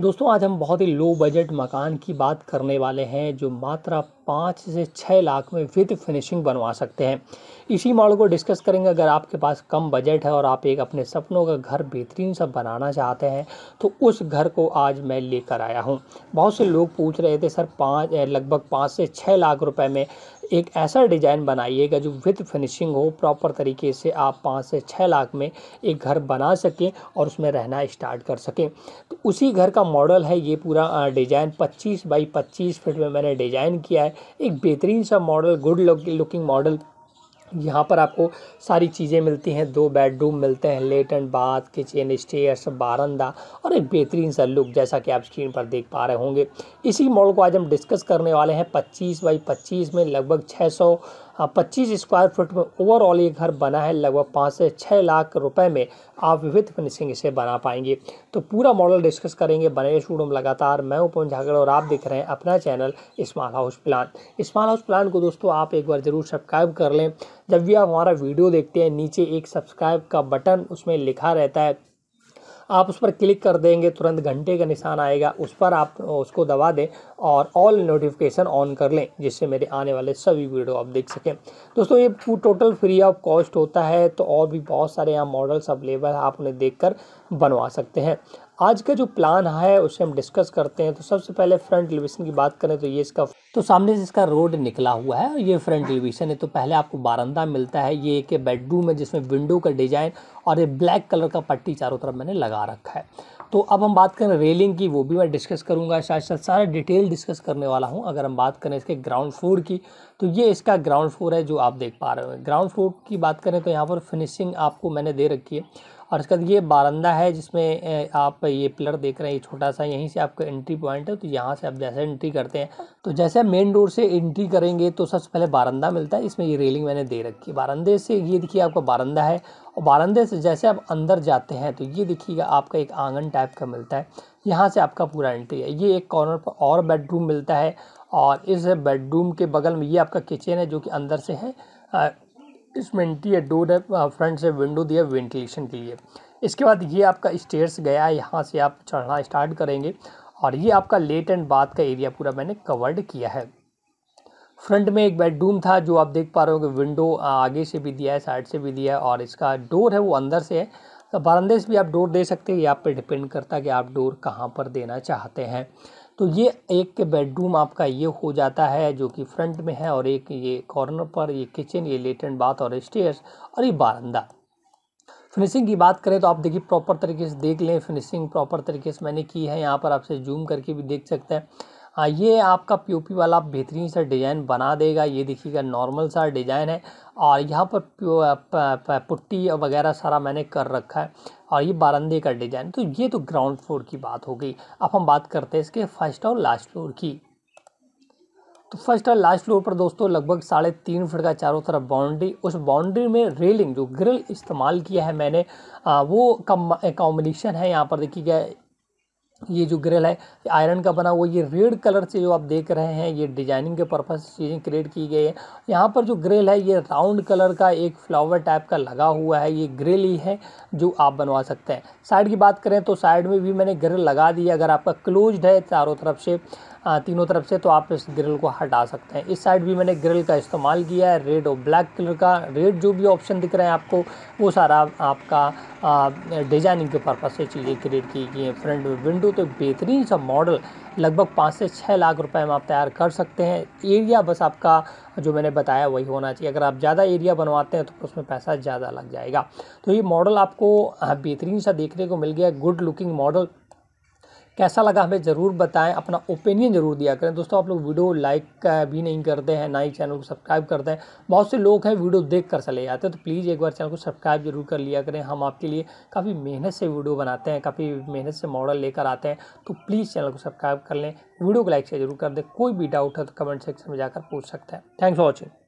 दोस्तों आज हम बहुत ही लो बजट मकान की बात करने वाले हैं जो मात्र पाँच से छः लाख में विद फिनिशिंग बनवा सकते हैं इसी मॉडल को डिस्कस करेंगे अगर आपके पास कम बजट है और आप एक अपने सपनों का घर बेहतरीन सा बनाना चाहते हैं तो उस घर को आज मैं लेकर आया हूँ बहुत से लोग पूछ रहे थे सर पाँच लगभग पाँच से छः लाख रुपये में एक ऐसा डिज़ाइन बनाइएगा जो विथ फिनिशिंग हो प्रॉपर तरीके से आप पाँच से छः लाख में एक घर बना सकें और उसमें रहना स्टार्ट कर सकें तो उसी घर का मॉडल है ये पूरा डिज़ाइन 25 बाई 25 फीट में मैंने डिज़ाइन किया है एक बेहतरीन सा मॉडल गुड लुकिंग मॉडल यहाँ पर आपको सारी चीज़ें मिलती हैं दो बेडरूम मिलते हैं एंड बाथ किचन स्टेयर्स बारंदा और एक बेहतरीन सा लुक जैसा कि आप स्क्रीन पर देख पा रहे होंगे इसी मॉडल को आज हम डिस्कस करने वाले हैं 25 बाई 25 में लगभग 600 हाँ, पच्चीस स्क्वायर फुट में ओवरऑल ये घर बना है लगभग पाँच से छः लाख रुपए में आप विविध फिनिशिंग इसे बना पाएंगे तो पूरा मॉडल डिस्कस करेंगे बने शोरूम लगातार मैं उपन झागड़ और आप देख रहे हैं अपना channel small house plan small house plan को दोस्तों आप एक बार ज़रूर सब्सक्राइब कर लें जब भी आप हमारा वीडियो देखते हैं नीचे एक सब्सक्राइब का बटन उसमें लिखा रहता है आप उस पर क्लिक कर देंगे तुरंत घंटे का निशान आएगा उस पर आप उसको दबा दें और ऑल नोटिफिकेशन ऑन कर लें जिससे मेरे आने वाले सभी वीडियो आप देख सकें दोस्तों ये टोटल फ्री ऑफ कॉस्ट होता है तो और भी बहुत सारे यहाँ मॉडल्स अवेलेबल आप उन्हें देख बनवा सकते हैं आज का जो प्लान है उसे हम डिस्कस करते हैं तो सबसे पहले फ्रंट एलिवेशन की बात करें तो ये इसका तो सामने से इसका रोड निकला हुआ है और ये फ्रंट एलिवेशन है तो पहले आपको बारंदा मिलता है ये एक बेडरूम है जिसमें विंडो का डिज़ाइन और ये ब्लैक कलर का पट्टी चारों तरफ मैंने लगा रखा है तो अब हम बात करें रेलिंग की वो भी मैं डिस्कस करूंगा शायद शायद सारा डिटेल डिस्कस करने वाला हूं अगर हम बात करें इसके ग्राउंड फ्लोर की तो ये इसका ग्राउंड फ्लोर है जो आप देख पा रहे हो ग्राउंड फ्लोर की बात करें तो यहाँ पर फिनिशिंग आपको मैंने दे रखी है और इसके बाद ये बारंदा है जिसमें आप ये पिलर देख रहे हैं ये छोटा सा यहीं से आपका एंट्री पॉइंट है तो यहाँ से आप जैसे एंट्री करते हैं तो जैसे आप मेन डोर से एंट्री करेंगे तो सबसे पहले बारंदा मिलता है इसमें ये रेलिंग मैंने दे रखी है बारंदे से ये देखिए आपका बारंदा है और बारंदे से जैसे आप अंदर जाते हैं तो ये देखिएगा आपका एक आंगन टाइप का मिलता है यहाँ से आपका पूरा एंट्री है ये एक कॉर्नर पर और बेडरूम मिलता है और इस बेडरूम के बगल में ये आपका किचन है जो कि अंदर से है इस मेंटी है डोर है फ्रंट से विंडो दिया वेंटिलेशन के लिए इसके बाद ये आपका स्टेयर्स गया है यहाँ से आप चढ़ना स्टार्ट करेंगे और ये आपका लेट एंड बाथ का एरिया पूरा मैंने कवर्ड किया है फ्रंट में एक बेडरूम था जो आप देख पा रहे हो कि विंडो आगे से भी दिया है साइड से भी दिया है और इसका डोर है वो अंदर से है तो बारंदे से भी आप डोर दे सकते हैं ये आप पर डिपेंड करता है कि आप डोर कहाँ पर देना चाहते हैं तो ये एक बेडरूम आपका ये हो जाता है जो कि फ्रंट में है और एक ये कॉर्नर पर ये किचन ये लेटेंट बाथ और स्टेयर्स और ये बारंदा फिनिशिंग की बात करें तो आप देखिए प्रॉपर तरीके से देख लें फिनिशिंग प्रॉपर तरीके से मैंने की है यहाँ पर आपसे जूम करके भी देख सकते हैं हाँ, ये आपका पीओपी वाला बेहतरीन सा डिज़ाइन बना देगा ये देखिएगा नॉर्मल सा डिज़ाइन है और यहाँ पर पुट्टी वगैरह सारा मैंने कर रखा है और ये बारंदे का डिज़ाइन तो ये तो ग्राउंड फ्लोर की बात हो गई अब हम बात करते हैं इसके फर्स्ट और लास्ट फ्लोर की तो फर्स्ट और लास्ट फ्लोर पर दोस्तों लगभग साढ़े तीन फुट का चारों तरफ बाउंड्री उस बाउंड्री में रेलिंग जो ग्रिल इस्तेमाल किया है मैंने आ, वो कम कॉम्बिनेशन है यहाँ पर देखिएगा ये जो ग्रिल है आयरन का बना हुआ ये रेड कलर से जो आप देख रहे हैं ये डिजाइनिंग के पर्पज चीज़ें क्रिएट की गई है यहाँ पर जो ग्रिल है ये राउंड कलर का एक फ्लावर टाइप का लगा हुआ है ये ग्रिल ही है जो आप बनवा सकते हैं साइड की बात करें तो साइड में भी मैंने ग्रिल लगा दी है अगर आपका क्लोज्ड है चारों तरफ से तीनों तरफ से तो आप इस ग्रिल को हटा सकते हैं इस साइड भी मैंने ग्रिल का इस्तेमाल किया है रेड और ब्लैक कलर का रेड जो भी ऑप्शन दिख रहे हैं आपको वो सारा आपका डिजाइनिंग के पर्पज़ से चीज़ें क्रिएट की गई हैं फ्रंट में विंडो तो बेहतरीन सा मॉडल लगभग पाँच से छः लाख रुपए में आप तैयार कर सकते हैं एरिया बस आपका जो मैंने बताया वही होना चाहिए अगर आप ज़्यादा एरिया बनवाते हैं तो उसमें पैसा ज़्यादा लग जाएगा तो ये मॉडल आपको बेहतरीन सा देखने को मिल गया गुड लुकिंग मॉडल कैसा लगा हमें ज़रूर बताएं अपना ओपिनियन ज़रूर दिया करें दोस्तों आप लोग वीडियो लाइक भी नहीं करते हैं ना ही चैनल को सब्सक्राइब करते हैं बहुत से लोग हैं वीडियो देख कर चले जाते हैं तो प्लीज़ एक बार चैनल को सब्सक्राइब जरूर कर लिया करें हम आपके लिए काफ़ी मेहनत से वीडियो बनाते हैं काफ़ी मेहनत से मॉडल लेकर आते हैं तो प्लीज़ चैनल को सब्सक्राइब कर लें वीडियो को लाइक शेयर जरूर कर दें कोई भी डाउट है तो कमेंट सेक्शन में जाकर पूछ सकते हैं थैंक्स फॉर वॉचिंग